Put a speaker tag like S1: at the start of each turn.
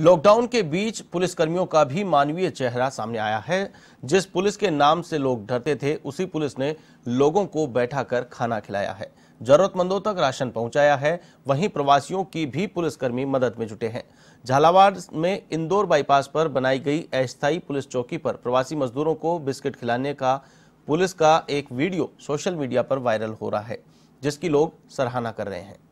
S1: lockdown के बीच पुलिसकर्मियों का भी मानवीय चेहरा सामने आया है जिस पुलिस के नाम से लोग डरते थे उसी पुलिस ने लोगों को बैठाकर खाना खिलाया है जरूरतमंदों तक राशन पहुंचाया है वहीं प्रवासियों की भी पुलिसकर्मी मदद में जुटे हैं झालावाड़ में इंदौर बाईपास पर बनाई गई अस्थायी पुलिस चौकी पर प्रवासी मजदूरों को बिस्किट खिलाने का पुलिस का एक वीडियो सोशल मीडिया पर वायरल हो रहा है जिसकी लोग सराहना कर रहे हैं